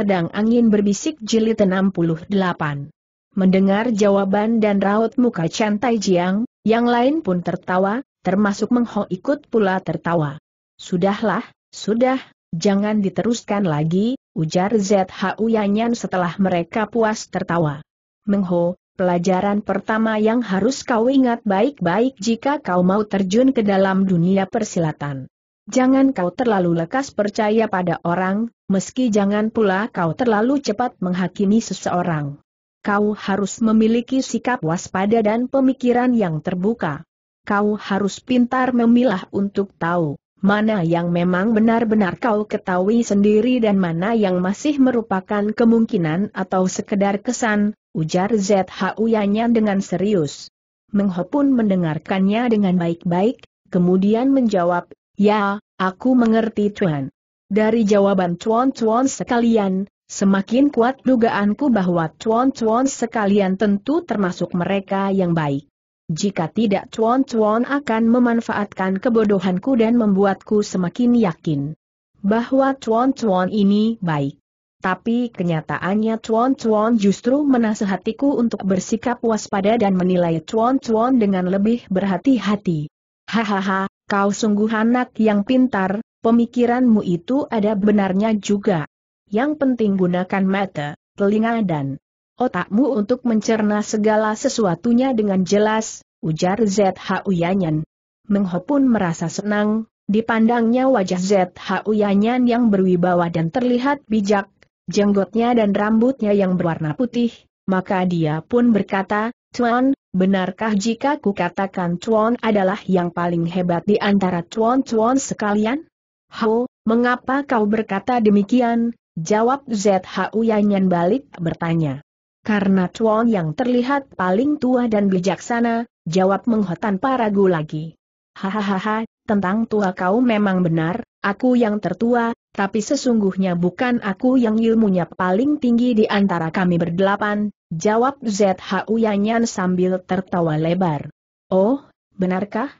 Pedang Angin Berbisik Jilid 68. Mendengar jawaban dan raut muka Chan Tai Jiang, yang lain pun tertawa, termasuk Meng Ho ikut pula tertawa. Sudahlah, sudah, jangan diteruskan lagi, ujar ZHU Yanyan setelah mereka puas tertawa. Meng Ho, pelajaran pertama yang harus kau ingat baik-baik jika kau mau terjun ke dalam dunia persilatan. Jangan kau terlalu lekas percaya pada orang, meski jangan pula kau terlalu cepat menghakimi seseorang. Kau harus memiliki sikap waspada dan pemikiran yang terbuka. Kau harus pintar memilah untuk tahu mana yang memang benar-benar kau ketahui sendiri dan mana yang masih merupakan kemungkinan atau sekedar kesan, ujar zhu Yanya dengan serius. Mengho pun mendengarkannya dengan baik-baik, kemudian menjawab, Ya, aku mengerti Tuan. Dari jawaban Tuan-Tuan sekalian, semakin kuat dugaanku bahwa Tuan-Tuan sekalian tentu termasuk mereka yang baik. Jika tidak Tuan-Tuan akan memanfaatkan kebodohanku dan membuatku semakin yakin bahwa Tuan-Tuan ini baik. Tapi kenyataannya Tuan-Tuan justru menasehatiku untuk bersikap waspada dan menilai Tuan-Tuan dengan lebih berhati-hati. Hahaha, Kau sungguh anak yang pintar, pemikiranmu itu ada benarnya juga. Yang penting gunakan mata, telinga dan otakmu untuk mencerna segala sesuatunya dengan jelas, ujar ZH Uyanyan. Mengho pun merasa senang, dipandangnya wajah ZH Uyanyan yang berwibawa dan terlihat bijak, jenggotnya dan rambutnya yang berwarna putih, maka dia pun berkata, Tuan, Benarkah jika ku katakan Chuan adalah yang paling hebat di antara Chuan-Chuan sekalian? Ho, mengapa kau berkata demikian? Jawab ZHU Yanyan balik bertanya. Karena Chuan yang terlihat paling tua dan bijaksana, jawab menghotan tanpa ragu lagi. Hahaha, tentang tua kau memang benar, aku yang tertua, tapi sesungguhnya bukan aku yang ilmunya paling tinggi di antara kami berdelapan, jawab ZHU Yanyan sambil tertawa lebar. Oh, benarkah?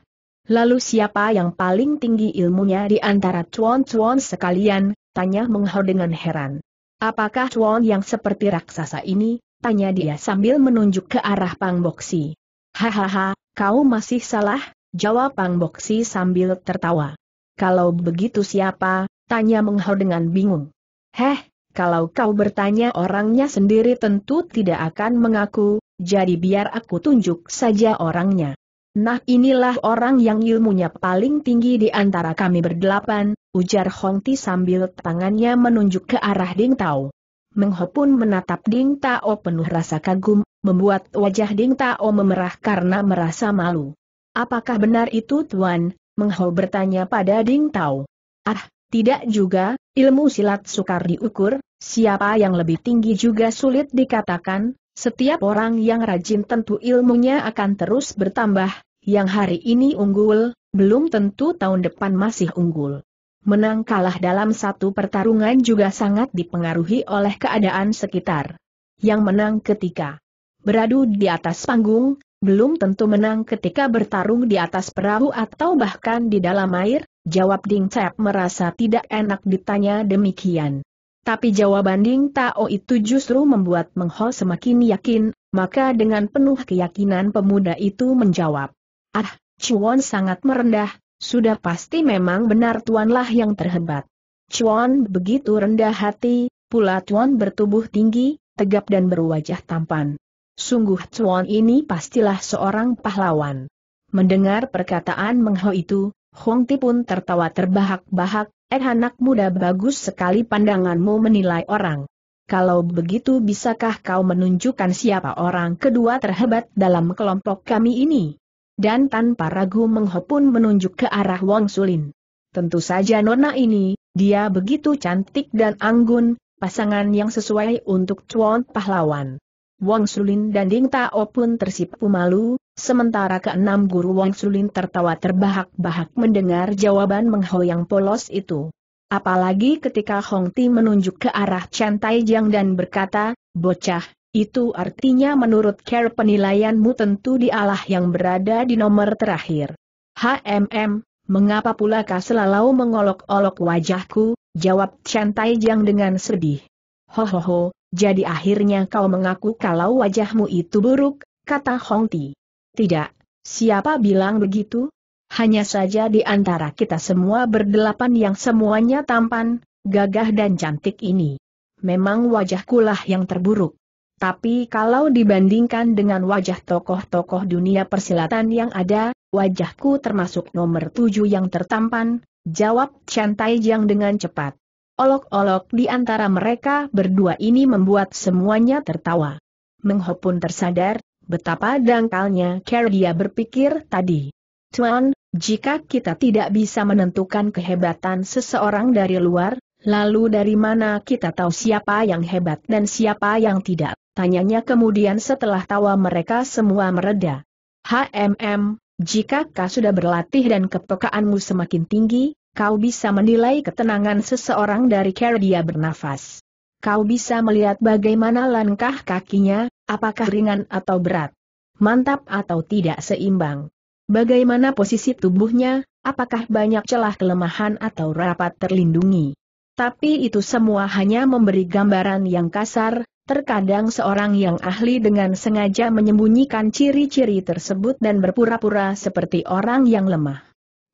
Lalu siapa yang paling tinggi ilmunya di antara cuan-cuan sekalian, tanya Mengho dengan heran. Apakah cuan yang seperti raksasa ini, tanya dia sambil menunjuk ke arah Pang Boksi. Hahaha, kau masih salah, jawab Pang Boksi sambil tertawa. Kalau begitu siapa, Tanya menghau dengan bingung. Heh, kalau kau bertanya orangnya sendiri tentu tidak akan mengaku, jadi biar aku tunjuk saja orangnya. Nah inilah orang yang ilmunya paling tinggi di antara kami berdelapan, ujar Hong Ti sambil tangannya menunjuk ke arah Ding Tao. Mengho pun menatap Ding Tao penuh rasa kagum, membuat wajah Ding Tao memerah karena merasa malu. Apakah benar itu Tuan? Mengho bertanya pada Ding Tao. Ah, tidak juga, ilmu silat sukar diukur, siapa yang lebih tinggi juga sulit dikatakan, setiap orang yang rajin tentu ilmunya akan terus bertambah, yang hari ini unggul, belum tentu tahun depan masih unggul. Menang kalah dalam satu pertarungan juga sangat dipengaruhi oleh keadaan sekitar. Yang menang ketika beradu di atas panggung, belum tentu menang ketika bertarung di atas perahu atau bahkan di dalam air, Jawab Ding Tap merasa tidak enak ditanya demikian. Tapi jawaban Ding Tao itu justru membuat Meng Ho semakin yakin, maka dengan penuh keyakinan pemuda itu menjawab. Ah, Chuan sangat merendah, sudah pasti memang benar Tuanlah yang terhebat. Chuan begitu rendah hati, pula Chuan bertubuh tinggi, tegap dan berwajah tampan. Sungguh Chuan ini pastilah seorang pahlawan. Mendengar perkataan Meng Ho itu, Hong Ti pun tertawa terbahak-bahak, eh anak muda bagus sekali pandanganmu menilai orang. Kalau begitu bisakah kau menunjukkan siapa orang kedua terhebat dalam kelompok kami ini? Dan tanpa ragu pun menunjuk ke arah Wong Sulin. Tentu saja nona ini, dia begitu cantik dan anggun, pasangan yang sesuai untuk cuan pahlawan. Wong Sulin dan Ding Tao pun tersipu malu, Sementara keenam guru Wang Sulin tertawa terbahak-bahak mendengar jawaban menghoyang polos itu. Apalagi ketika Hong Ti menunjuk ke arah Chen Tai Jiang dan berkata, bocah, itu artinya menurut care penilaianmu tentu dialah yang berada di nomor terakhir. HMM, mengapa pula kau selalu mengolok-olok wajahku, jawab Chen Tai Jiang dengan sedih. Hohoho, jadi akhirnya kau mengaku kalau wajahmu itu buruk, kata Hong Ti. Tidak, siapa bilang begitu? Hanya saja di antara kita semua berdelapan yang semuanya tampan, gagah dan cantik ini. Memang wajahkulah yang terburuk. Tapi kalau dibandingkan dengan wajah tokoh-tokoh dunia persilatan yang ada, wajahku termasuk nomor tujuh yang tertampan, jawab Chan Taijiang dengan cepat. Olok-olok di antara mereka berdua ini membuat semuanya tertawa. Menghopun tersadar, betapa dangkalnya cara dia berpikir tadi. Tuan, jika kita tidak bisa menentukan kehebatan seseorang dari luar, lalu dari mana kita tahu siapa yang hebat dan siapa yang tidak? Tanyanya kemudian setelah tawa mereka semua mereda. HMM, jika kau sudah berlatih dan kepekaanmu semakin tinggi, kau bisa menilai ketenangan seseorang dari cara dia bernafas. Kau bisa melihat bagaimana langkah kakinya, apakah ringan atau berat, mantap atau tidak seimbang. Bagaimana posisi tubuhnya, apakah banyak celah kelemahan atau rapat terlindungi. Tapi itu semua hanya memberi gambaran yang kasar, terkadang seorang yang ahli dengan sengaja menyembunyikan ciri-ciri tersebut dan berpura-pura seperti orang yang lemah.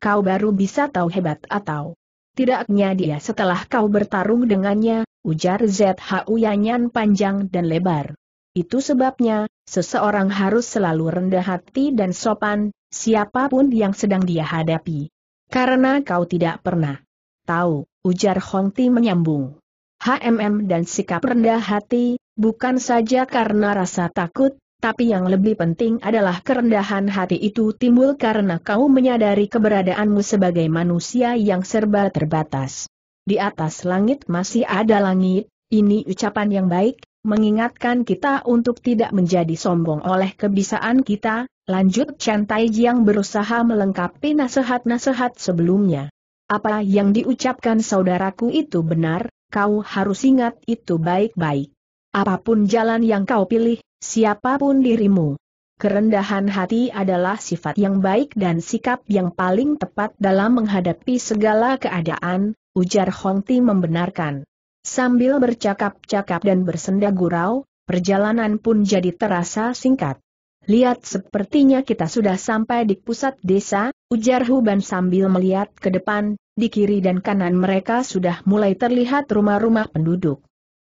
Kau baru bisa tahu hebat atau tidaknya dia setelah kau bertarung dengannya, ujar ZHU Yanyan panjang dan lebar. Itu sebabnya, seseorang harus selalu rendah hati dan sopan, siapapun yang sedang dia hadapi. Karena kau tidak pernah tahu, ujar Hong Ti menyambung. HMM dan sikap rendah hati, bukan saja karena rasa takut, tapi yang lebih penting adalah kerendahan hati itu timbul karena kau menyadari keberadaanmu sebagai manusia yang serba terbatas. Di atas langit masih ada langit, ini ucapan yang baik, mengingatkan kita untuk tidak menjadi sombong oleh kebisaan kita, lanjut Chen Taijiang berusaha melengkapi nasihat-nasihat sebelumnya. Apa yang diucapkan saudaraku itu benar, kau harus ingat itu baik-baik. Apapun jalan yang kau pilih, siapapun dirimu. Kerendahan hati adalah sifat yang baik dan sikap yang paling tepat dalam menghadapi segala keadaan, ujar Hong Ti membenarkan. Sambil bercakap-cakap dan bersenda gurau, perjalanan pun jadi terasa singkat. Lihat sepertinya kita sudah sampai di pusat desa, ujar Huban sambil melihat ke depan, di kiri dan kanan mereka sudah mulai terlihat rumah-rumah penduduk.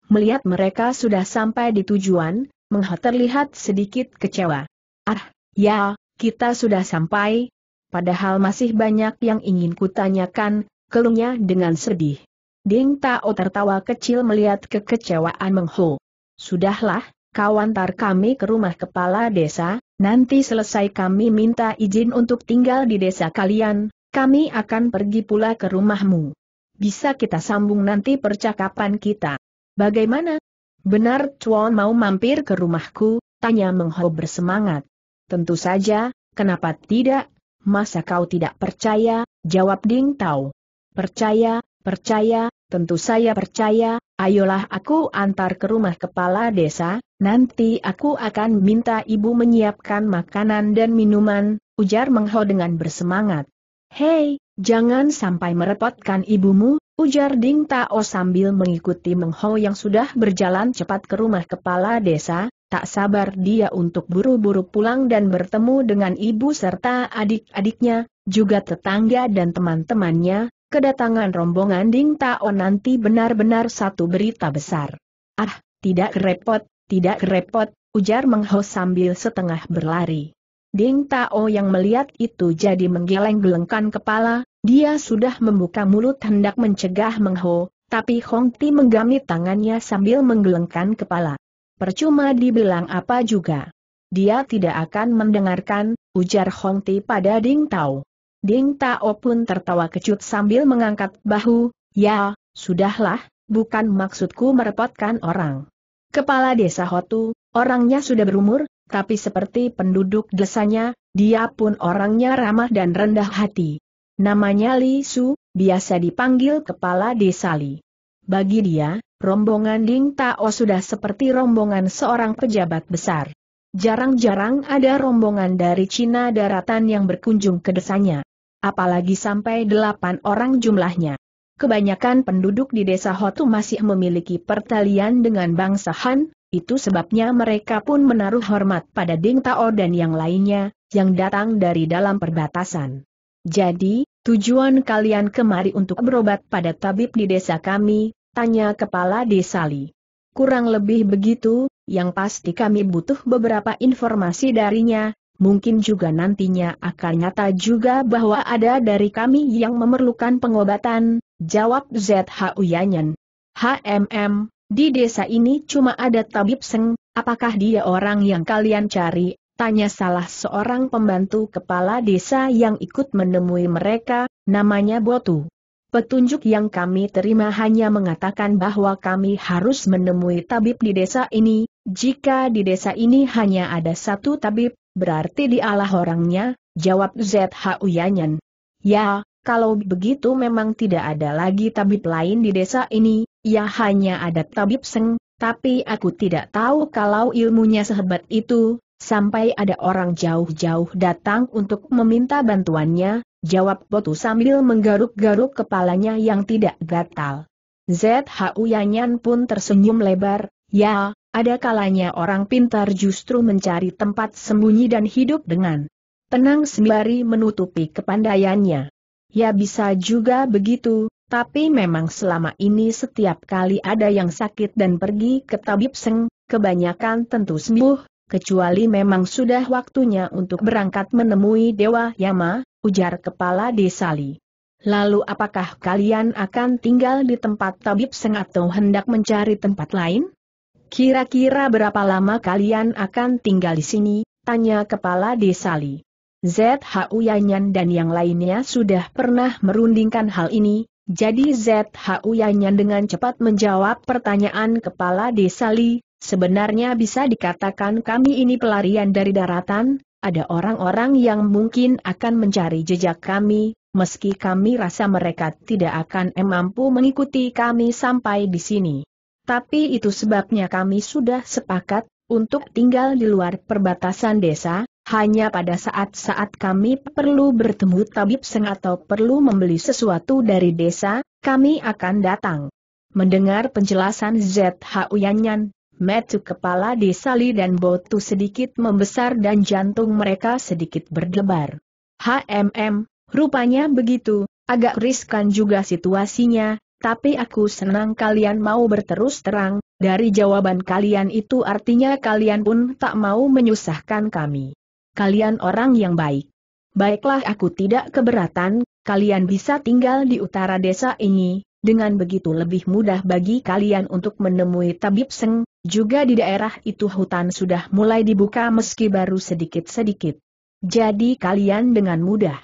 Melihat mereka sudah sampai di tujuan, Mengha terlihat sedikit kecewa. Ah, ya, kita sudah sampai. Padahal masih banyak yang ingin kutanyakan, keluhnya dengan sedih. Ding Tao tertawa kecil melihat kekecewaan Meng Ho. Sudahlah, kau antar kami ke rumah kepala desa, nanti selesai kami minta izin untuk tinggal di desa kalian, kami akan pergi pula ke rumahmu. Bisa kita sambung nanti percakapan kita. Bagaimana? Benar Chuan mau mampir ke rumahku, tanya Meng Ho bersemangat. Tentu saja, kenapa tidak? Masa kau tidak percaya? Jawab Ding Tao. Percaya, Percaya, tentu saya percaya, ayolah aku antar ke rumah kepala desa, nanti aku akan minta ibu menyiapkan makanan dan minuman, ujar Mengho dengan bersemangat. Hei, jangan sampai merepotkan ibumu, ujar Ding Tao sambil mengikuti Mengho yang sudah berjalan cepat ke rumah kepala desa, tak sabar dia untuk buru-buru pulang dan bertemu dengan ibu serta adik-adiknya, juga tetangga dan teman-temannya, kedatangan rombongan Ding Tao nanti benar-benar satu berita besar. Ah, tidak repot, tidak repot, ujar Meng Ho sambil setengah berlari. Ding Tao yang melihat itu jadi menggeleng-gelengkan kepala, dia sudah membuka mulut hendak mencegah Meng Ho, tapi Hong Ti menggami tangannya sambil menggelengkan kepala. Percuma dibilang apa juga. Dia tidak akan mendengarkan, ujar Hong Ti pada Ding Tao. Ding Tao pun tertawa kecut sambil mengangkat bahu, ya, sudahlah, bukan maksudku merepotkan orang. Kepala desa Hotu, orangnya sudah berumur, tapi seperti penduduk desanya, dia pun orangnya ramah dan rendah hati. Namanya Li Su, biasa dipanggil kepala desa Li. Bagi dia, rombongan Ding Tao sudah seperti rombongan seorang pejabat besar. Jarang-jarang ada rombongan dari Cina daratan yang berkunjung ke desanya apalagi sampai delapan orang jumlahnya. Kebanyakan penduduk di desa Hotu masih memiliki pertalian dengan bangsa Han, itu sebabnya mereka pun menaruh hormat pada Ding Tao dan yang lainnya, yang datang dari dalam perbatasan. Jadi, tujuan kalian kemari untuk berobat pada tabib di desa kami, tanya kepala desa Li. Kurang lebih begitu, yang pasti kami butuh beberapa informasi darinya, mungkin juga nantinya akan nyata juga bahwa ada dari kami yang memerlukan pengobatan, jawab ZHU Yanyan. HMM, di desa ini cuma ada tabib seng, apakah dia orang yang kalian cari? Tanya salah seorang pembantu kepala desa yang ikut menemui mereka, namanya Botu. Petunjuk yang kami terima hanya mengatakan bahwa kami harus menemui tabib di desa ini, jika di desa ini hanya ada satu tabib, Berarti dialah orangnya, jawab ZHU Yanyan. Ya, kalau begitu memang tidak ada lagi tabib lain di desa ini, ya hanya ada tabib seng, tapi aku tidak tahu kalau ilmunya sehebat itu, sampai ada orang jauh-jauh datang untuk meminta bantuannya, jawab Botu sambil menggaruk-garuk kepalanya yang tidak gatal. ZHU Yanyan pun tersenyum lebar, ya, ada kalanya orang pintar justru mencari tempat sembunyi dan hidup dengan tenang sembari menutupi kepandaiannya. Ya bisa juga begitu, tapi memang selama ini setiap kali ada yang sakit dan pergi ke tabib seng, kebanyakan tentu sembuh, kecuali memang sudah waktunya untuk berangkat menemui Dewa Yama, ujar kepala Desali. Lalu apakah kalian akan tinggal di tempat tabib seng atau hendak mencari tempat lain? Kira-kira berapa lama kalian akan tinggal di sini? Tanya kepala desa Li. ZHU Yanyan dan yang lainnya sudah pernah merundingkan hal ini, jadi ZHU Yanyan dengan cepat menjawab pertanyaan kepala desa Li, sebenarnya bisa dikatakan kami ini pelarian dari daratan, ada orang-orang yang mungkin akan mencari jejak kami, meski kami rasa mereka tidak akan mampu mengikuti kami sampai di sini. Tapi itu sebabnya kami sudah sepakat, untuk tinggal di luar perbatasan desa, hanya pada saat-saat kami perlu bertemu tabib seng atau perlu membeli sesuatu dari desa, kami akan datang. Mendengar penjelasan ZH Uyanyan, Metu kepala desa Li dan Botu sedikit membesar dan jantung mereka sedikit berdebar. HMM, rupanya begitu, agak riskan juga situasinya, tapi aku senang kalian mau berterus terang, dari jawaban kalian itu artinya kalian pun tak mau menyusahkan kami. Kalian orang yang baik. Baiklah aku tidak keberatan, kalian bisa tinggal di utara desa ini, dengan begitu lebih mudah bagi kalian untuk menemui Tabib Seng, juga di daerah itu hutan sudah mulai dibuka meski baru sedikit-sedikit. Jadi kalian dengan mudah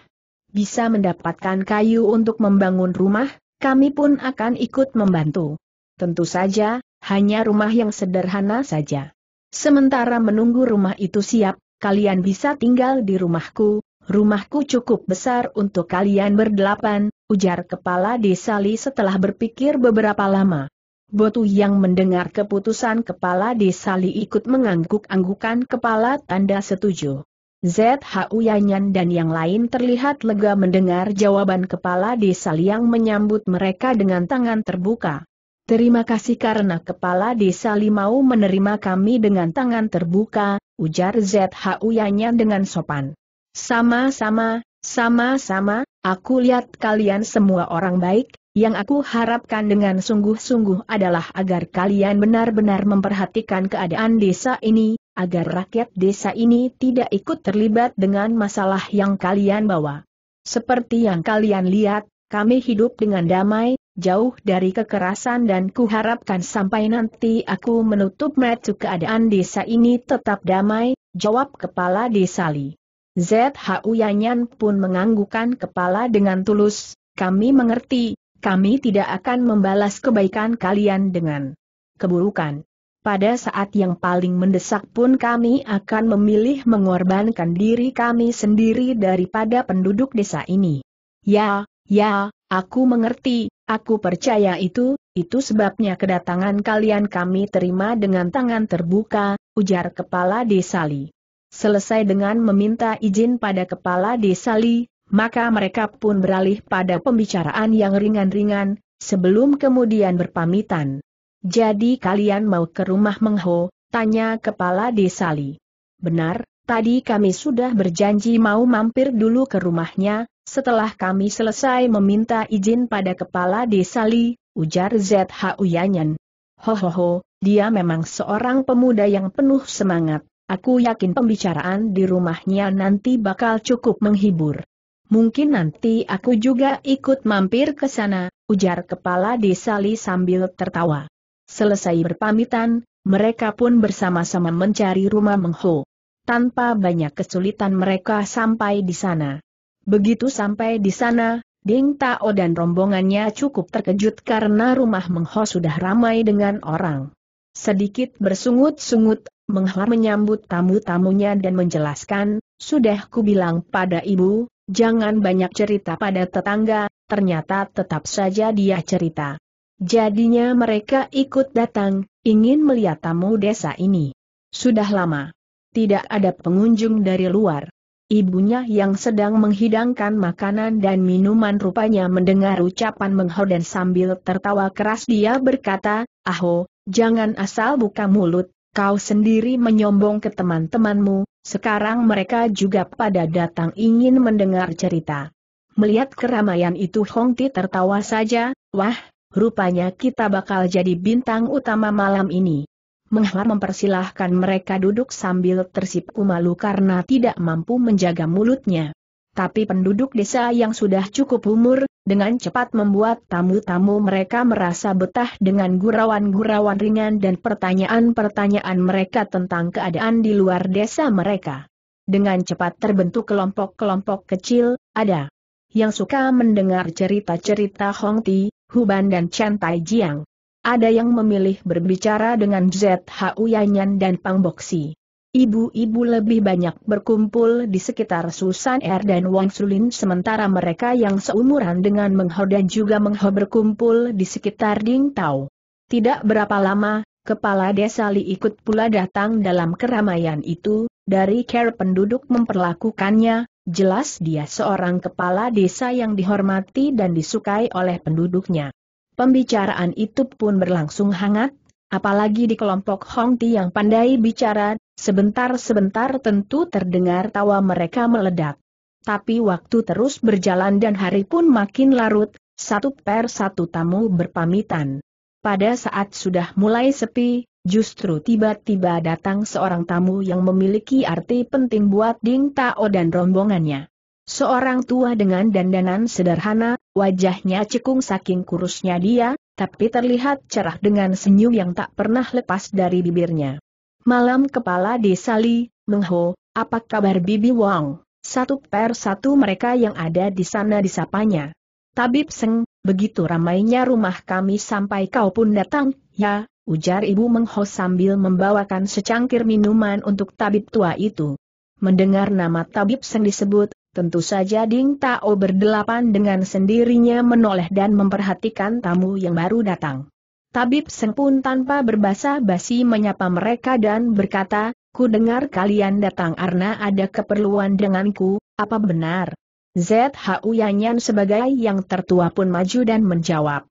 bisa mendapatkan kayu untuk membangun rumah, kami pun akan ikut membantu. Tentu saja, hanya rumah yang sederhana saja. Sementara menunggu rumah itu siap, kalian bisa tinggal di rumahku, rumahku cukup besar untuk kalian berdelapan, ujar kepala desa Li setelah berpikir beberapa lama. Botu yang mendengar keputusan kepala desa Li ikut mengangguk-anggukan kepala tanda setuju. ZHU Yanyan dan yang lain terlihat lega mendengar jawaban kepala desa Liang menyambut mereka dengan tangan terbuka. Terima kasih karena kepala desa Limau menerima kami dengan tangan terbuka, ujar ZHU Yanyan dengan sopan. Sama-sama, sama-sama, aku lihat kalian semua orang baik, yang aku harapkan dengan sungguh-sungguh adalah agar kalian benar-benar memperhatikan keadaan desa ini, agar rakyat desa ini tidak ikut terlibat dengan masalah yang kalian bawa. Seperti yang kalian lihat, kami hidup dengan damai, jauh dari kekerasan dan kuharapkan sampai nanti aku menutup mata keadaan desa ini tetap damai, jawab kepala desa Li. ZHU Yanyan pun menganggukan kepala dengan tulus, kami mengerti, kami tidak akan membalas kebaikan kalian dengan keburukan pada saat yang paling mendesak pun kami akan memilih mengorbankan diri kami sendiri daripada penduduk desa ini. Ya, ya, aku mengerti, aku percaya itu, itu sebabnya kedatangan kalian kami terima dengan tangan terbuka, ujar kepala desa Li. Selesai dengan meminta izin pada kepala desa Li, maka mereka pun beralih pada pembicaraan yang ringan-ringan, sebelum kemudian berpamitan. Jadi kalian mau ke rumah Mengho? Tanya kepala desa Li. Benar, tadi kami sudah berjanji mau mampir dulu ke rumahnya, setelah kami selesai meminta izin pada kepala desa Li, ujar ZH Uyanyan. Hohoho, dia memang seorang pemuda yang penuh semangat. Aku yakin pembicaraan di rumahnya nanti bakal cukup menghibur. Mungkin nanti aku juga ikut mampir ke sana, ujar kepala desa Li sambil tertawa. Selesai berpamitan, mereka pun bersama-sama mencari rumah Mengho. Tanpa banyak kesulitan mereka sampai di sana. Begitu sampai di sana, Ding Tao dan rombongannya cukup terkejut karena rumah Mengho sudah ramai dengan orang. Sedikit bersungut-sungut, Mengho menyambut tamu-tamunya dan menjelaskan, sudah bilang pada ibu, jangan banyak cerita pada tetangga, ternyata tetap saja dia cerita. Jadinya mereka ikut datang, ingin melihat tamu desa ini. Sudah lama. Tidak ada pengunjung dari luar. Ibunya yang sedang menghidangkan makanan dan minuman rupanya mendengar ucapan menghor dan sambil tertawa keras dia berkata, Aho, jangan asal buka mulut, kau sendiri menyombong ke teman-temanmu, sekarang mereka juga pada datang ingin mendengar cerita. Melihat keramaian itu Hongti tertawa saja, wah, rupanya kita bakal jadi bintang utama malam ini. Menghar mempersilahkan mereka duduk sambil tersipu malu karena tidak mampu menjaga mulutnya. Tapi penduduk desa yang sudah cukup umur, dengan cepat membuat tamu-tamu mereka merasa betah dengan gurauan-gurauan ringan dan pertanyaan-pertanyaan mereka tentang keadaan di luar desa mereka. Dengan cepat terbentuk kelompok-kelompok kecil, ada yang suka mendengar cerita-cerita Hong Ti. Huban dan Chen Tai Jiang. Ada yang memilih berbicara dengan ZHU Yanyan dan Pang Boksi. Ibu-ibu lebih banyak berkumpul di sekitar Susan Er dan Wang Sulin sementara mereka yang seumuran dengan Mengho dan juga Mengho berkumpul di sekitar Ding Tao. Tidak berapa lama, Kepala Desa Li ikut pula datang dalam keramaian itu, dari care penduduk memperlakukannya, jelas dia seorang kepala desa yang dihormati dan disukai oleh penduduknya. Pembicaraan itu pun berlangsung hangat, apalagi di kelompok Hongti yang pandai bicara, sebentar-sebentar tentu terdengar tawa mereka meledak. Tapi waktu terus berjalan dan hari pun makin larut, satu per satu tamu berpamitan. Pada saat sudah mulai sepi, Justru tiba-tiba datang seorang tamu yang memiliki arti penting buat Ding Tao dan rombongannya. Seorang tua dengan dandanan sederhana, wajahnya cekung saking kurusnya dia, tapi terlihat cerah dengan senyum yang tak pernah lepas dari bibirnya. Malam kepala desa Li, Neng Ho, apa kabar Bibi Wong? Satu per satu mereka yang ada di sana disapanya. Tabib Seng, begitu ramainya rumah kami sampai kau pun datang, ya, ujar ibu menghos sambil membawakan secangkir minuman untuk tabib tua itu. Mendengar nama tabib Seng disebut, tentu saja Ding Tao berdelapan dengan sendirinya menoleh dan memperhatikan tamu yang baru datang. Tabib Seng pun tanpa berbasa-basi menyapa mereka dan berkata, Ku dengar kalian datang karena ada keperluan denganku, apa benar? ZHU Yanyan sebagai yang tertua pun maju dan menjawab.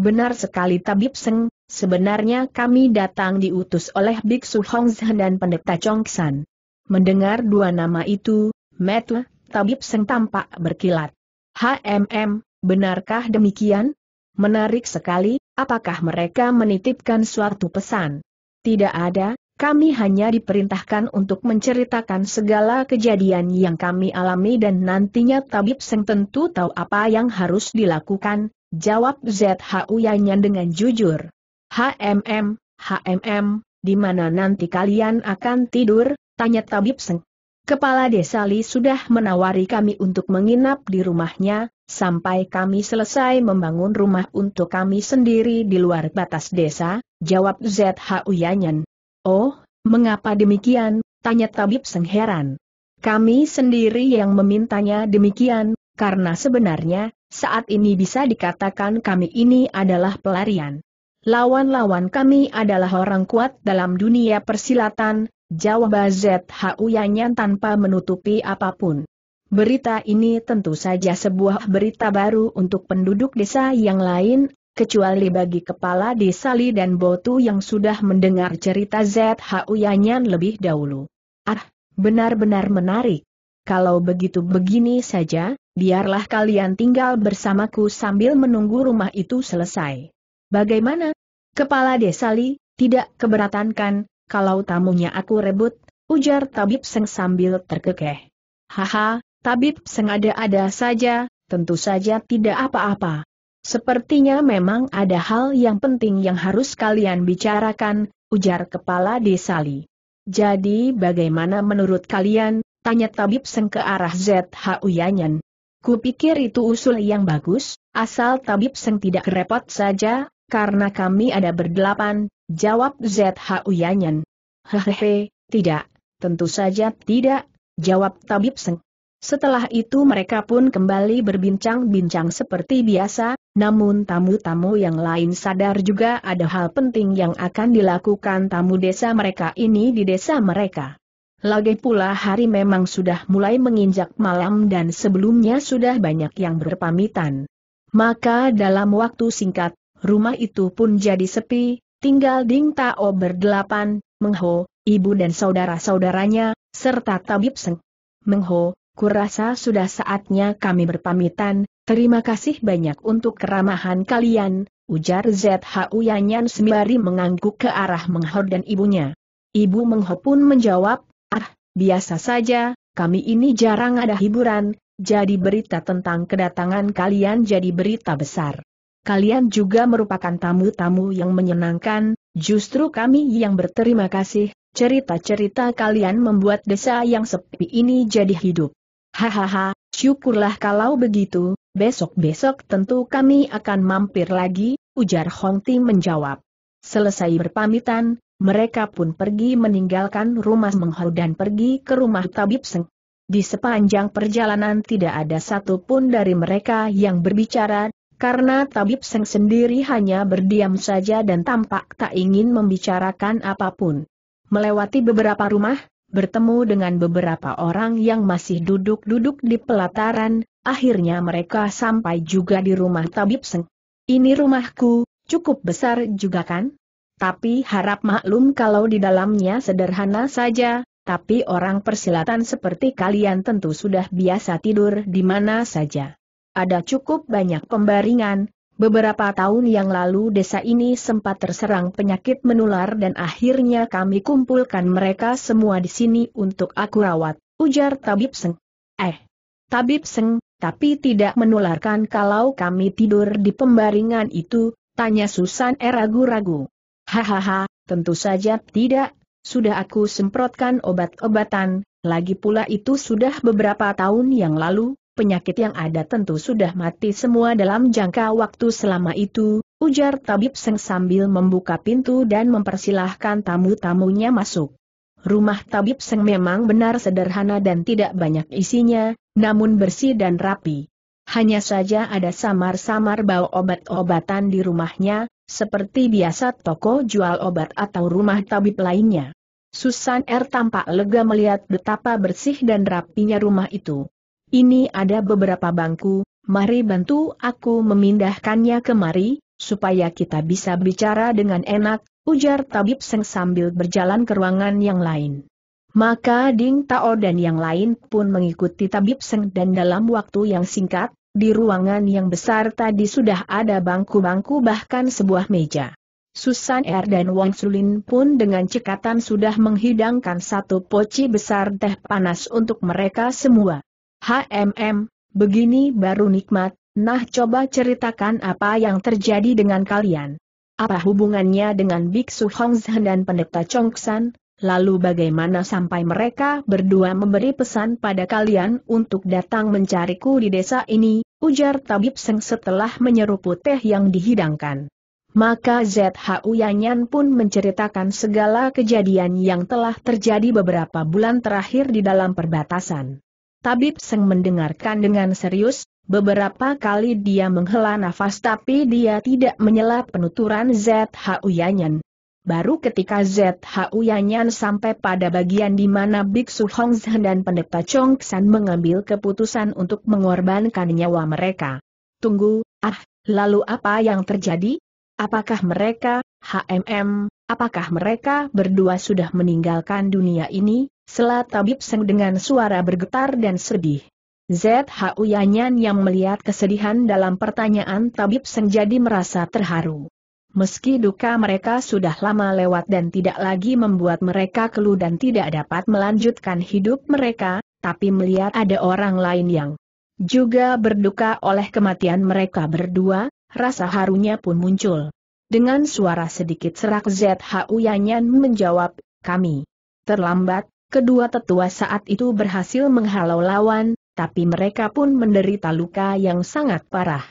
Benar sekali Tabib Seng, sebenarnya kami datang diutus oleh Biksu Hongzhen dan pendeta Chongsan. Mendengar dua nama itu, Metle, Tabib Seng tampak berkilat. HMM, benarkah demikian? Menarik sekali, apakah mereka menitipkan suatu pesan? Tidak ada, kami hanya diperintahkan untuk menceritakan segala kejadian yang kami alami dan nantinya Tabib Seng tentu tahu apa yang harus dilakukan, Jawab ZHU Yanyan dengan jujur. HMM, HMM, di mana nanti kalian akan tidur, tanya Tabib Seng. Kepala Desa Li sudah menawari kami untuk menginap di rumahnya, sampai kami selesai membangun rumah untuk kami sendiri di luar batas desa, jawab ZHU Yanyan. Oh, mengapa demikian, tanya Tabib Seng heran. Kami sendiri yang memintanya demikian, karena sebenarnya, saat ini bisa dikatakan kami ini adalah pelarian. Lawan-lawan kami adalah orang kuat dalam dunia persilatan, jawab ZHU Yanyan tanpa menutupi apapun. Berita ini tentu saja sebuah berita baru untuk penduduk desa yang lain, kecuali bagi kepala desa Li dan Botu yang sudah mendengar cerita ZHU Yanyan lebih dahulu. Ah, benar-benar menarik. Kalau begitu begini saja, biarlah kalian tinggal bersamaku sambil menunggu rumah itu selesai. Bagaimana? Kepala Desa Li, tidak keberatan kan kalau tamunya aku rebut, ujar Tabib Seng sambil terkekeh. Haha, Tabib Seng ada-ada saja, tentu saja tidak apa-apa. Sepertinya memang ada hal yang penting yang harus kalian bicarakan, ujar Kepala Desa Li. Jadi bagaimana menurut kalian, tanya Tabib Seng ke arah ZHU Yanyan. Kupikir itu usul yang bagus, asal tabib seng tidak repot saja, karena kami ada berdelapan, jawab ZH Uyanyan. Hehehe, tidak, tentu saja tidak, jawab tabib seng. Setelah itu mereka pun kembali berbincang-bincang seperti biasa, namun tamu-tamu yang lain sadar juga ada hal penting yang akan dilakukan tamu desa mereka ini di desa mereka. Lagi pula hari memang sudah mulai menginjak malam dan sebelumnya sudah banyak yang berpamitan. Maka dalam waktu singkat, rumah itu pun jadi sepi, tinggal Ding Tao berdelapan, Mengho, ibu dan saudara-saudaranya, serta Tabib Seng. Mengho, kurasa sudah saatnya kami berpamitan, terima kasih banyak untuk keramahan kalian, ujar ZHU Yanyan sembari mengangguk ke arah Mengho dan ibunya. Ibu Mengho pun menjawab, Ah, biasa saja, kami ini jarang ada hiburan, jadi berita tentang kedatangan kalian jadi berita besar. Kalian juga merupakan tamu-tamu yang menyenangkan, justru kami yang berterima kasih, cerita-cerita kalian membuat desa yang sepi ini jadi hidup. Hahaha, syukurlah kalau begitu, besok-besok tentu kami akan mampir lagi, ujar Hong Ti menjawab. Selesai berpamitan, mereka pun pergi meninggalkan rumah Menghau dan pergi ke rumah Tabib Seng. Di sepanjang perjalanan tidak ada satu pun dari mereka yang berbicara, karena Tabib Seng sendiri hanya berdiam saja dan tampak tak ingin membicarakan apapun. Melewati beberapa rumah, bertemu dengan beberapa orang yang masih duduk-duduk di pelataran, akhirnya mereka sampai juga di rumah Tabib Seng. Ini rumahku, cukup besar juga kan? Tapi harap maklum kalau di dalamnya sederhana saja, tapi orang persilatan seperti kalian tentu sudah biasa tidur di mana saja. Ada cukup banyak pembaringan, beberapa tahun yang lalu desa ini sempat terserang penyakit menular dan akhirnya kami kumpulkan mereka semua di sini untuk aku rawat, ujar Tabib Seng. Eh, Tabib Seng, tapi tidak menularkan kalau kami tidur di pembaringan itu, tanya Susan eh ragu-ragu. Hahaha, tentu saja tidak, sudah aku semprotkan obat-obatan, lagi pula itu sudah beberapa tahun yang lalu, penyakit yang ada tentu sudah mati semua dalam jangka waktu selama itu, ujar tabib Seng sambil membuka pintu dan mempersilahkan tamu-tamunya masuk. Rumah tabib Seng memang benar sederhana dan tidak banyak isinya, namun bersih dan rapi. Hanya saja ada samar-samar bau obat-obatan di rumahnya, seperti biasa toko jual obat atau rumah tabib lainnya. Susan R. tampak lega melihat betapa bersih dan rapinya rumah itu. Ini ada beberapa bangku, mari bantu aku memindahkannya kemari, supaya kita bisa bicara dengan enak, ujar tabib Seng sambil berjalan ke ruangan yang lain. Maka Ding Tao dan yang lain pun mengikuti Tabib Seng dan dalam waktu yang singkat, di ruangan yang besar tadi sudah ada bangku-bangku bahkan sebuah meja. Susan R. Er dan Wang Sulin pun dengan cekatan sudah menghidangkan satu poci besar teh panas untuk mereka semua. HMM, begini baru nikmat, nah coba ceritakan apa yang terjadi dengan kalian. Apa hubungannya dengan Biksu Hongzhen dan pendeta Chongsan? Lalu bagaimana sampai mereka berdua memberi pesan pada kalian untuk datang mencariku di desa ini, ujar Tabib Seng setelah menyeruput teh yang dihidangkan. Maka ZHU Yanyan pun menceritakan segala kejadian yang telah terjadi beberapa bulan terakhir di dalam perbatasan. Tabib Seng mendengarkan dengan serius, beberapa kali dia menghela nafas tapi dia tidak menyela penuturan ZHU Yanyan Baru ketika ZHU Yanyan sampai pada bagian di mana Biksu Hongzhen dan pendeta Chongxian mengambil keputusan untuk mengorbankan nyawa mereka. Tunggu, ah, lalu apa yang terjadi? Apakah mereka, HMM, apakah mereka berdua sudah meninggalkan dunia ini? Selah tabib seng dengan suara bergetar dan sedih. ZHU Yanyan yang melihat kesedihan dalam pertanyaan tabib seng jadi merasa terharu. Meski duka mereka sudah lama lewat dan tidak lagi membuat mereka keluh dan tidak dapat melanjutkan hidup mereka, tapi melihat ada orang lain yang juga berduka oleh kematian mereka berdua, rasa harunya pun muncul. Dengan suara sedikit serak ZHU Yanyan menjawab, kami terlambat, kedua tetua saat itu berhasil menghalau lawan, tapi mereka pun menderita luka yang sangat parah.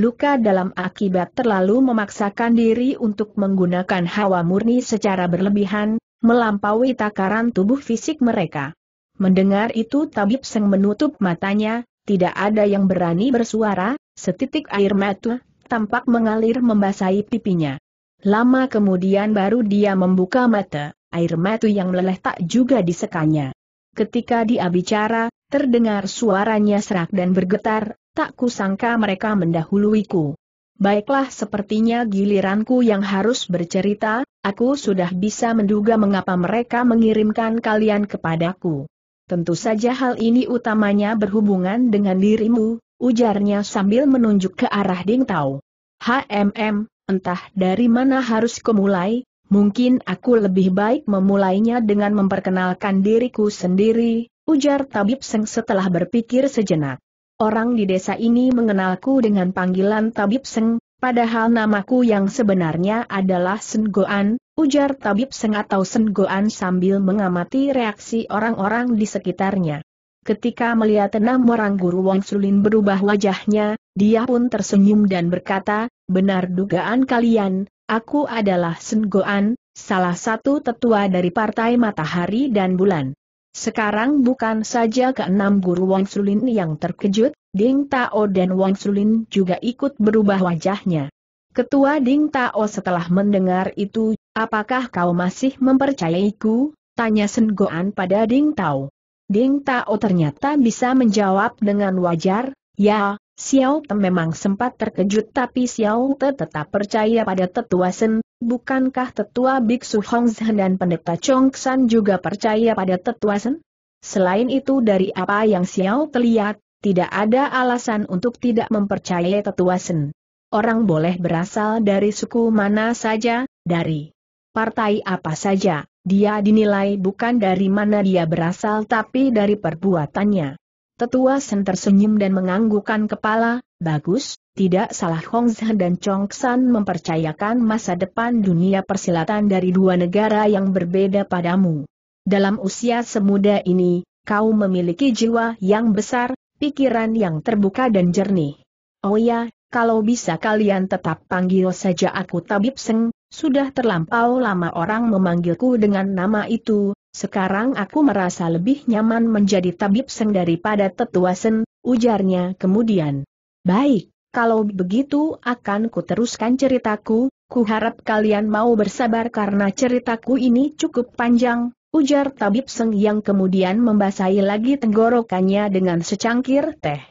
Luka dalam akibat terlalu memaksakan diri untuk menggunakan hawa murni secara berlebihan, melampaui takaran tubuh fisik mereka. Mendengar itu tabib seng menutup matanya, tidak ada yang berani bersuara, setitik air mata tampak mengalir membasahi pipinya. Lama kemudian baru dia membuka mata, air mata yang meleleh tak juga disekanya. Ketika dia bicara, terdengar suaranya serak dan bergetar, tak kusangka mereka mendahuluiku. Baiklah sepertinya giliranku yang harus bercerita, aku sudah bisa menduga mengapa mereka mengirimkan kalian kepadaku. Tentu saja hal ini utamanya berhubungan dengan dirimu, ujarnya sambil menunjuk ke arah Ding Tao. HMM, entah dari mana harus kumulai, mungkin aku lebih baik memulainya dengan memperkenalkan diriku sendiri, ujar Tabib Seng setelah berpikir sejenak orang di desa ini mengenalku dengan panggilan Tabib Seng, padahal namaku yang sebenarnya adalah Senggoan, ujar Tabib Seng atau Senggoan sambil mengamati reaksi orang-orang di sekitarnya. Ketika melihat enam orang guru Wong Sulin berubah wajahnya, dia pun tersenyum dan berkata, benar dugaan kalian, aku adalah Senggoan, salah satu tetua dari Partai Matahari dan Bulan. Sekarang bukan saja keenam guru Wang Sulin yang terkejut, Ding Tao dan Wang Sulin juga ikut berubah wajahnya. Ketua Ding Tao setelah mendengar itu, apakah kau masih mempercayaiku? Tanya Sen Goan pada Ding Tao. Ding Tao ternyata bisa menjawab dengan wajar, ya, Xiao Te memang sempat terkejut tapi Xiao Te tetap percaya pada tetua Sen, bukankah tetua biksu Hong Zhen dan pendeta Chong San juga percaya pada tetua Sen? Selain itu dari apa yang Xiao Te lihat, tidak ada alasan untuk tidak mempercayai tetua Sen. Orang boleh berasal dari suku mana saja, dari partai apa saja, dia dinilai bukan dari mana dia berasal tapi dari perbuatannya. Tetua Sen tersenyum dan menganggukkan kepala, bagus, tidak salah Hong Zhe dan Chong San mempercayakan masa depan dunia persilatan dari dua negara yang berbeda padamu. Dalam usia semuda ini, kau memiliki jiwa yang besar, pikiran yang terbuka dan jernih. Oh ya, kalau bisa kalian tetap panggil saja aku Tabib Seng, sudah terlampau lama orang memanggilku dengan nama itu, sekarang aku merasa lebih nyaman menjadi tabib seng daripada tetua sen, ujarnya kemudian. Baik, kalau begitu akan ku teruskan ceritaku, ku harap kalian mau bersabar karena ceritaku ini cukup panjang, ujar tabib seng yang kemudian membasahi lagi tenggorokannya dengan secangkir teh.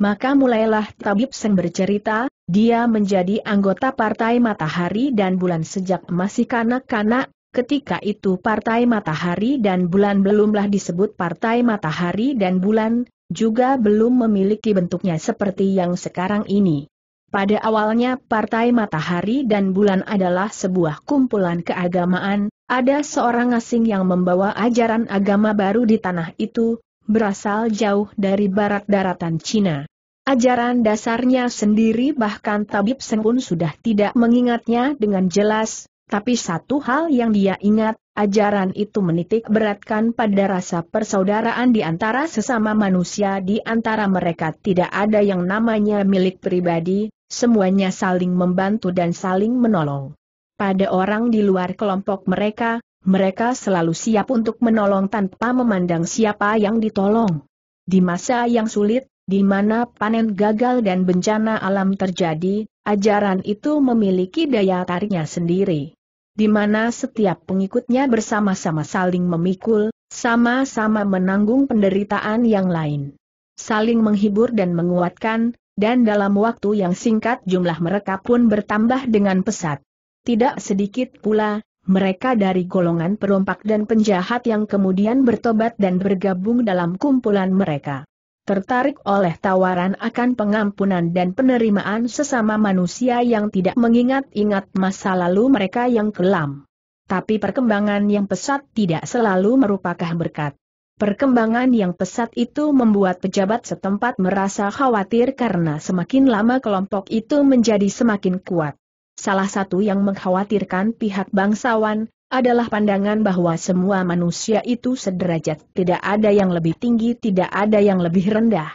Maka mulailah tabib seng bercerita, dia menjadi anggota Partai Matahari dan Bulan sejak masih kanak-kanak, Ketika itu Partai Matahari dan Bulan belumlah disebut Partai Matahari dan Bulan, juga belum memiliki bentuknya seperti yang sekarang ini. Pada awalnya Partai Matahari dan Bulan adalah sebuah kumpulan keagamaan, ada seorang asing yang membawa ajaran agama baru di tanah itu, berasal jauh dari barat daratan Cina. Ajaran dasarnya sendiri bahkan Tabib Sen pun sudah tidak mengingatnya dengan jelas, tapi satu hal yang dia ingat, ajaran itu menitik beratkan pada rasa persaudaraan di antara sesama manusia di antara mereka tidak ada yang namanya milik pribadi, semuanya saling membantu dan saling menolong. Pada orang di luar kelompok mereka, mereka selalu siap untuk menolong tanpa memandang siapa yang ditolong. Di masa yang sulit, di mana panen gagal dan bencana alam terjadi, ajaran itu memiliki daya tariknya sendiri. Di mana setiap pengikutnya bersama-sama saling memikul, sama-sama menanggung penderitaan yang lain. Saling menghibur dan menguatkan, dan dalam waktu yang singkat jumlah mereka pun bertambah dengan pesat. Tidak sedikit pula, mereka dari golongan perompak dan penjahat yang kemudian bertobat dan bergabung dalam kumpulan mereka tertarik oleh tawaran akan pengampunan dan penerimaan sesama manusia yang tidak mengingat-ingat masa lalu mereka yang kelam. Tapi perkembangan yang pesat tidak selalu merupakan berkat. Perkembangan yang pesat itu membuat pejabat setempat merasa khawatir karena semakin lama kelompok itu menjadi semakin kuat. Salah satu yang mengkhawatirkan pihak bangsawan, adalah pandangan bahwa semua manusia itu sederajat, tidak ada yang lebih tinggi, tidak ada yang lebih rendah.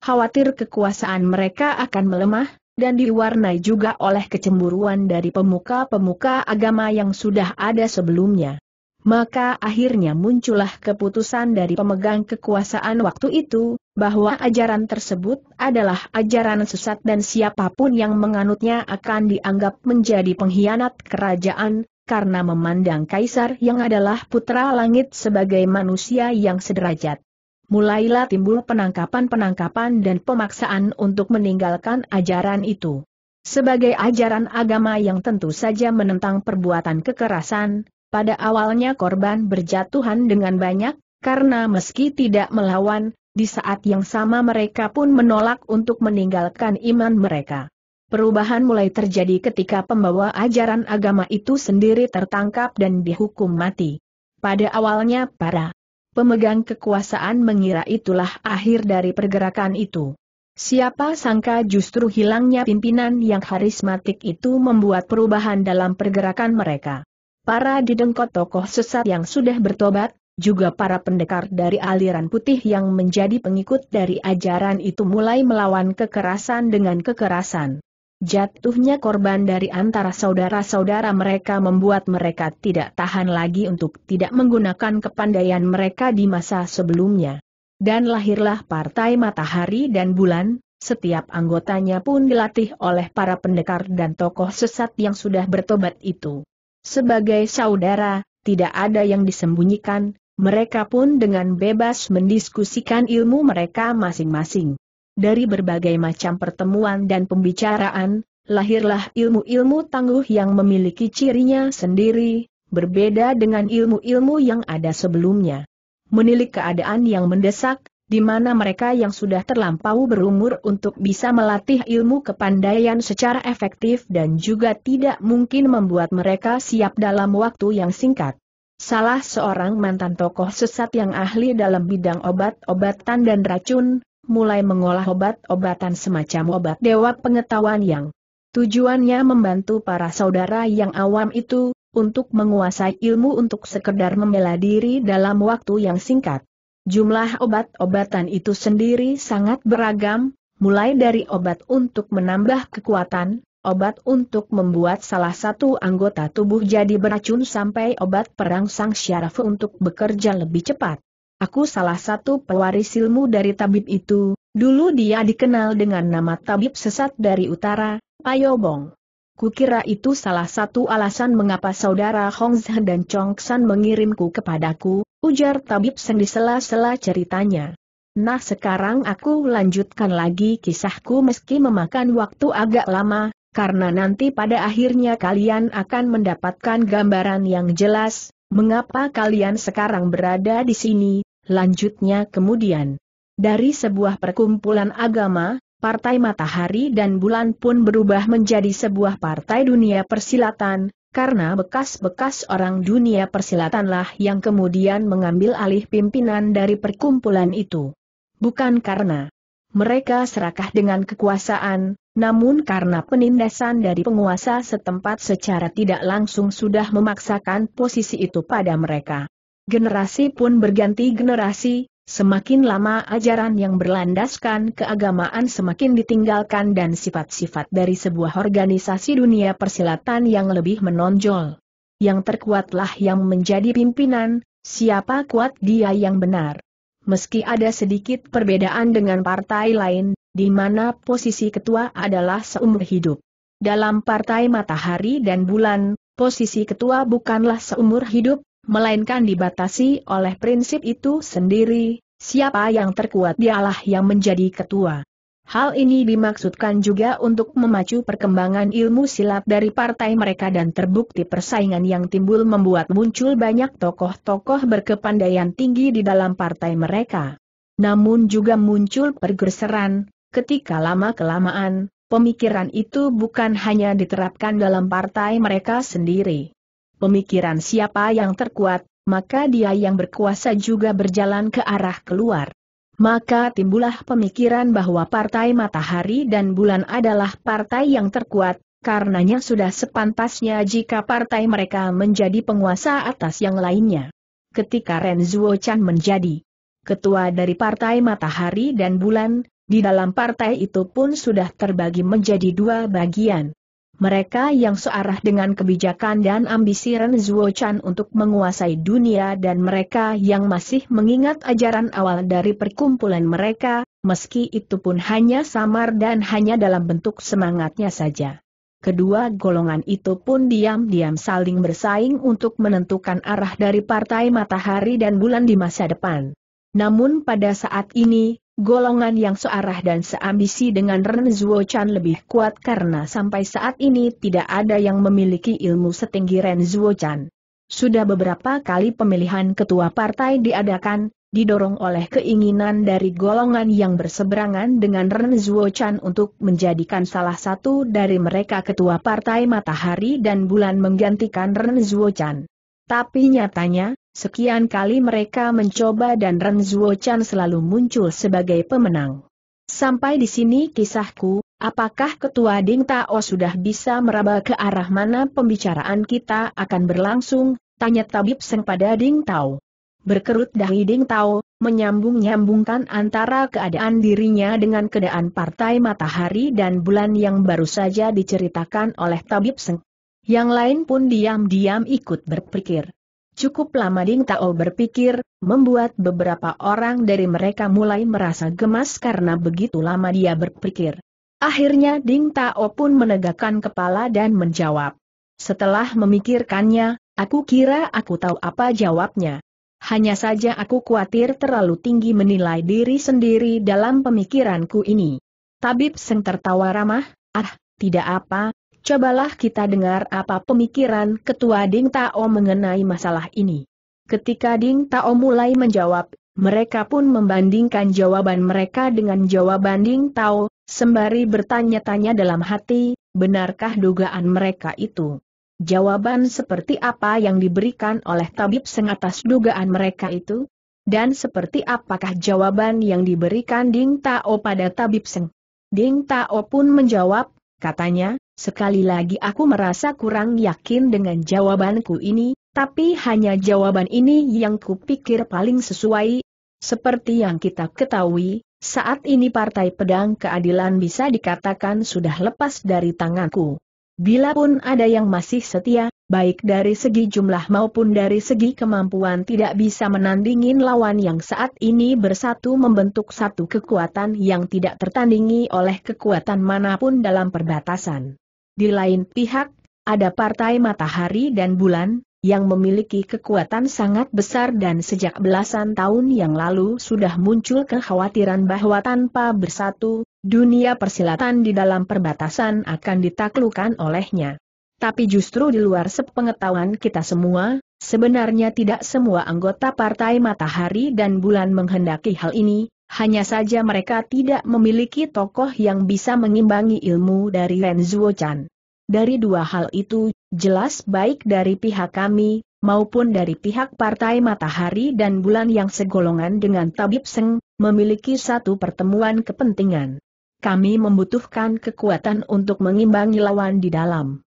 Khawatir kekuasaan mereka akan melemah, dan diwarnai juga oleh kecemburuan dari pemuka-pemuka agama yang sudah ada sebelumnya. Maka akhirnya muncullah keputusan dari pemegang kekuasaan waktu itu, bahwa ajaran tersebut adalah ajaran sesat dan siapapun yang menganutnya akan dianggap menjadi pengkhianat kerajaan, karena memandang Kaisar yang adalah putra langit sebagai manusia yang sederajat. Mulailah timbul penangkapan-penangkapan dan pemaksaan untuk meninggalkan ajaran itu. Sebagai ajaran agama yang tentu saja menentang perbuatan kekerasan, pada awalnya korban berjatuhan dengan banyak, karena meski tidak melawan, di saat yang sama mereka pun menolak untuk meninggalkan iman mereka. Perubahan mulai terjadi ketika pembawa ajaran agama itu sendiri tertangkap dan dihukum mati. Pada awalnya para pemegang kekuasaan mengira itulah akhir dari pergerakan itu. Siapa sangka justru hilangnya pimpinan yang karismatik itu membuat perubahan dalam pergerakan mereka. Para didengkot tokoh sesat yang sudah bertobat, juga para pendekar dari aliran putih yang menjadi pengikut dari ajaran itu mulai melawan kekerasan dengan kekerasan. Jatuhnya korban dari antara saudara-saudara mereka membuat mereka tidak tahan lagi untuk tidak menggunakan kepandaian mereka di masa sebelumnya. Dan lahirlah Partai Matahari dan Bulan, setiap anggotanya pun dilatih oleh para pendekar dan tokoh sesat yang sudah bertobat itu. Sebagai saudara, tidak ada yang disembunyikan, mereka pun dengan bebas mendiskusikan ilmu mereka masing-masing dari berbagai macam pertemuan dan pembicaraan, lahirlah ilmu-ilmu tangguh yang memiliki cirinya sendiri, berbeda dengan ilmu-ilmu yang ada sebelumnya. Menilik keadaan yang mendesak, di mana mereka yang sudah terlampau berumur untuk bisa melatih ilmu kepandaian secara efektif dan juga tidak mungkin membuat mereka siap dalam waktu yang singkat. Salah seorang mantan tokoh sesat yang ahli dalam bidang obat-obatan dan racun, mulai mengolah obat-obatan semacam obat dewa pengetahuan yang tujuannya membantu para saudara yang awam itu, untuk menguasai ilmu untuk sekedar membela diri dalam waktu yang singkat. Jumlah obat-obatan itu sendiri sangat beragam, mulai dari obat untuk menambah kekuatan, obat untuk membuat salah satu anggota tubuh jadi beracun sampai obat perangsang syaraf untuk bekerja lebih cepat. Aku salah satu pewaris ilmu dari tabib itu, dulu dia dikenal dengan nama tabib sesat dari utara, Payobong. Kukira itu salah satu alasan mengapa saudara Hong Zhen dan Chong San mengirimku kepadaku, ujar tabib Seng di sela-sela ceritanya. Nah sekarang aku lanjutkan lagi kisahku meski memakan waktu agak lama, karena nanti pada akhirnya kalian akan mendapatkan gambaran yang jelas, mengapa kalian sekarang berada di sini, Lanjutnya kemudian, dari sebuah perkumpulan agama, Partai Matahari dan Bulan pun berubah menjadi sebuah partai dunia persilatan, karena bekas-bekas orang dunia persilatanlah yang kemudian mengambil alih pimpinan dari perkumpulan itu. Bukan karena mereka serakah dengan kekuasaan, namun karena penindasan dari penguasa setempat secara tidak langsung sudah memaksakan posisi itu pada mereka. Generasi pun berganti generasi, semakin lama ajaran yang berlandaskan keagamaan semakin ditinggalkan dan sifat-sifat dari sebuah organisasi dunia persilatan yang lebih menonjol. Yang terkuatlah yang menjadi pimpinan, siapa kuat dia yang benar. Meski ada sedikit perbedaan dengan partai lain, di mana posisi ketua adalah seumur hidup. Dalam partai matahari dan bulan, posisi ketua bukanlah seumur hidup, melainkan dibatasi oleh prinsip itu sendiri, siapa yang terkuat dialah yang menjadi ketua. Hal ini dimaksudkan juga untuk memacu perkembangan ilmu silat dari partai mereka dan terbukti persaingan yang timbul membuat muncul banyak tokoh-tokoh berkepandaian tinggi di dalam partai mereka. Namun juga muncul pergeseran, ketika lama-kelamaan, pemikiran itu bukan hanya diterapkan dalam partai mereka sendiri pemikiran siapa yang terkuat, maka dia yang berkuasa juga berjalan ke arah keluar. Maka timbullah pemikiran bahwa partai matahari dan bulan adalah partai yang terkuat, karenanya sudah sepantasnya jika partai mereka menjadi penguasa atas yang lainnya. Ketika Ren Zuo Chan menjadi ketua dari partai matahari dan bulan, di dalam partai itu pun sudah terbagi menjadi dua bagian mereka yang searah dengan kebijakan dan ambisi Ren Zuo Chan untuk menguasai dunia dan mereka yang masih mengingat ajaran awal dari perkumpulan mereka, meski itu pun hanya samar dan hanya dalam bentuk semangatnya saja. Kedua golongan itu pun diam-diam saling bersaing untuk menentukan arah dari partai matahari dan bulan di masa depan. Namun pada saat ini, golongan yang searah dan seambisi dengan Ren Zuo Chan lebih kuat karena sampai saat ini tidak ada yang memiliki ilmu setinggi Ren Zuo Chan. Sudah beberapa kali pemilihan ketua partai diadakan, didorong oleh keinginan dari golongan yang berseberangan dengan Ren Zuo Chan untuk menjadikan salah satu dari mereka ketua partai matahari dan bulan menggantikan Ren Zuo Chan. Tapi nyatanya, sekian kali mereka mencoba dan Ren Zuo-chan selalu muncul sebagai pemenang. Sampai di sini kisahku, apakah Ketua Ding Tao sudah bisa meraba ke arah mana pembicaraan kita akan berlangsung, tanya tabib Seng pada Ding Tao. Berkerut dahi Ding Tao, menyambung-nyambungkan antara keadaan dirinya dengan keadaan Partai Matahari dan Bulan yang baru saja diceritakan oleh Tabib Seng. Yang lain pun diam-diam ikut berpikir. Cukup lama Ding Tao berpikir, membuat beberapa orang dari mereka mulai merasa gemas karena begitu lama dia berpikir. Akhirnya Ding Tao pun menegakkan kepala dan menjawab. Setelah memikirkannya, aku kira aku tahu apa jawabnya. Hanya saja aku khawatir terlalu tinggi menilai diri sendiri dalam pemikiranku ini. Tabib Seng tertawa ramah, ah, tidak apa, Cobalah kita dengar apa pemikiran Ketua Ding Tao mengenai masalah ini. Ketika Ding Tao mulai menjawab, mereka pun membandingkan jawaban mereka dengan jawaban Ding Tao, sembari bertanya-tanya dalam hati, benarkah dugaan mereka itu? Jawaban seperti apa yang diberikan oleh tabib sengatas dugaan mereka itu? Dan seperti apakah jawaban yang diberikan Ding Tao pada tabib seng? Ding Tao pun menjawab, katanya, Sekali lagi aku merasa kurang yakin dengan jawabanku ini, tapi hanya jawaban ini yang kupikir paling sesuai. Seperti yang kita ketahui, saat ini Partai Pedang Keadilan bisa dikatakan sudah lepas dari tanganku. Bila pun ada yang masih setia, baik dari segi jumlah maupun dari segi kemampuan tidak bisa menandingin lawan yang saat ini bersatu membentuk satu kekuatan yang tidak tertandingi oleh kekuatan manapun dalam perbatasan. Di lain pihak, ada partai matahari dan bulan, yang memiliki kekuatan sangat besar dan sejak belasan tahun yang lalu sudah muncul kekhawatiran bahwa tanpa bersatu, dunia persilatan di dalam perbatasan akan ditaklukkan olehnya. Tapi justru di luar sepengetahuan kita semua, sebenarnya tidak semua anggota Partai Matahari dan Bulan menghendaki hal ini, hanya saja mereka tidak memiliki tokoh yang bisa mengimbangi ilmu dari Ren Chan. Dari dua hal itu, jelas baik dari pihak kami, maupun dari pihak Partai Matahari dan Bulan yang segolongan dengan Tabib Seng, memiliki satu pertemuan kepentingan. Kami membutuhkan kekuatan untuk mengimbangi lawan di dalam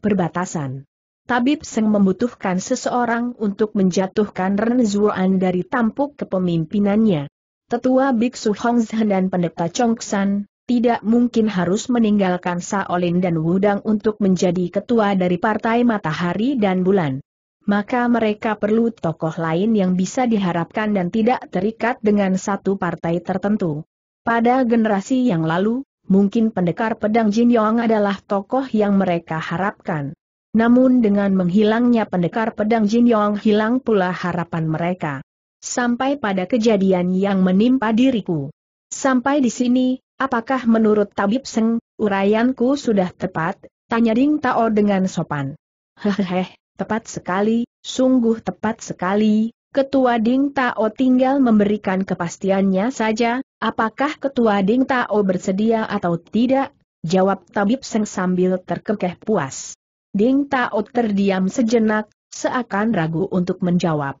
perbatasan. Tabib Seng membutuhkan seseorang untuk menjatuhkan Ren Zuoan dari tampuk kepemimpinannya tetua biksu Hongzhen dan pendeta Chongsan, tidak mungkin harus meninggalkan Saolin dan Wudang untuk menjadi ketua dari Partai Matahari dan Bulan. Maka mereka perlu tokoh lain yang bisa diharapkan dan tidak terikat dengan satu partai tertentu. Pada generasi yang lalu, mungkin pendekar pedang Jin Yong adalah tokoh yang mereka harapkan. Namun dengan menghilangnya pendekar pedang Jin Yong hilang pula harapan mereka sampai pada kejadian yang menimpa diriku. Sampai di sini, apakah menurut Tabib Seng, urayanku sudah tepat? Tanya Ding Tao dengan sopan. Hehehe, tepat sekali, sungguh tepat sekali, Ketua Ding Tao tinggal memberikan kepastiannya saja, apakah Ketua Ding Tao bersedia atau tidak? Jawab Tabib Seng sambil terkekeh puas. Ding Tao terdiam sejenak, seakan ragu untuk menjawab.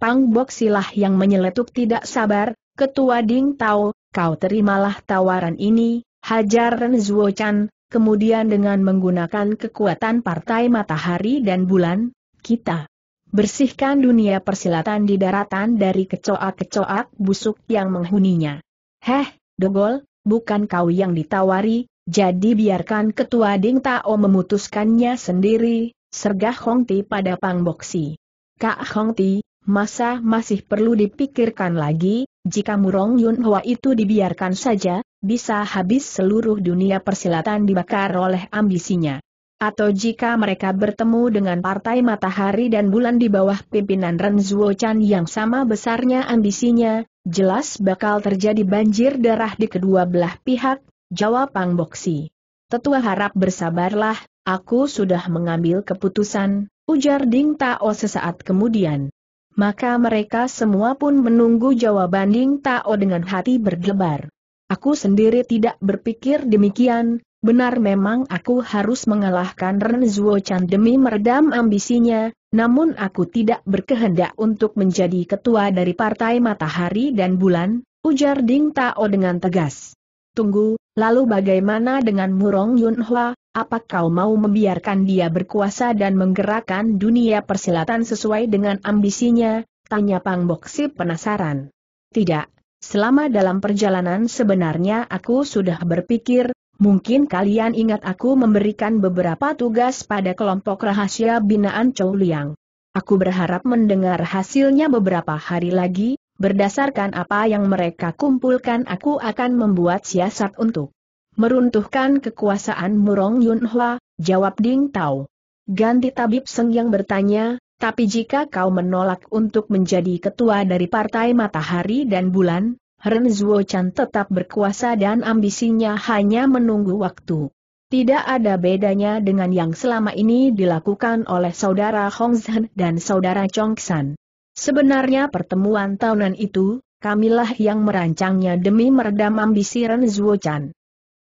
Pang Bok Silah yang menyeletuk tidak sabar, Ketua Ding Tao, kau terimalah tawaran ini, hajar Ren Zuo Chan, kemudian dengan menggunakan kekuatan partai matahari dan bulan, kita bersihkan dunia persilatan di daratan dari kecoak-kecoak busuk yang menghuninya. Heh, Dogol, bukan kau yang ditawari, jadi biarkan ketua Ding Tao memutuskannya sendiri, sergah Hongti pada Pang Boksi. Kak Hongti, masa masih perlu dipikirkan lagi, jika Murong Yun Hwa itu dibiarkan saja, bisa habis seluruh dunia persilatan dibakar oleh ambisinya. Atau jika mereka bertemu dengan partai matahari dan bulan di bawah pimpinan Ren Zuo Chan yang sama besarnya ambisinya, jelas bakal terjadi banjir darah di kedua belah pihak, jawab Pang Boksi. Tetua harap bersabarlah, aku sudah mengambil keputusan, ujar Ding Tao sesaat kemudian. Maka mereka semua pun menunggu jawaban Ding Tao dengan hati berdebar. Aku sendiri tidak berpikir demikian, benar memang aku harus mengalahkan Ren Zuo Chan demi meredam ambisinya, namun aku tidak berkehendak untuk menjadi ketua dari Partai Matahari dan Bulan, ujar Ding Tao dengan tegas. Tunggu, Lalu bagaimana dengan Murong Yunhua? apa kau mau membiarkan dia berkuasa dan menggerakkan dunia persilatan sesuai dengan ambisinya? Tanya Pang Boksi penasaran. Tidak, selama dalam perjalanan sebenarnya aku sudah berpikir, mungkin kalian ingat aku memberikan beberapa tugas pada kelompok rahasia binaan Chou Liang. Aku berharap mendengar hasilnya beberapa hari lagi, berdasarkan apa yang mereka kumpulkan aku akan membuat siasat untuk meruntuhkan kekuasaan Murong Yunhua, jawab Ding Tao. Ganti tabib Seng yang bertanya, tapi jika kau menolak untuk menjadi ketua dari Partai Matahari dan Bulan, Ren Zuo Chan tetap berkuasa dan ambisinya hanya menunggu waktu. Tidak ada bedanya dengan yang selama ini dilakukan oleh saudara Hong Zhen dan saudara Chong San. Sebenarnya pertemuan tahunan itu, kamilah yang merancangnya demi meredam ambisi Ren Chan.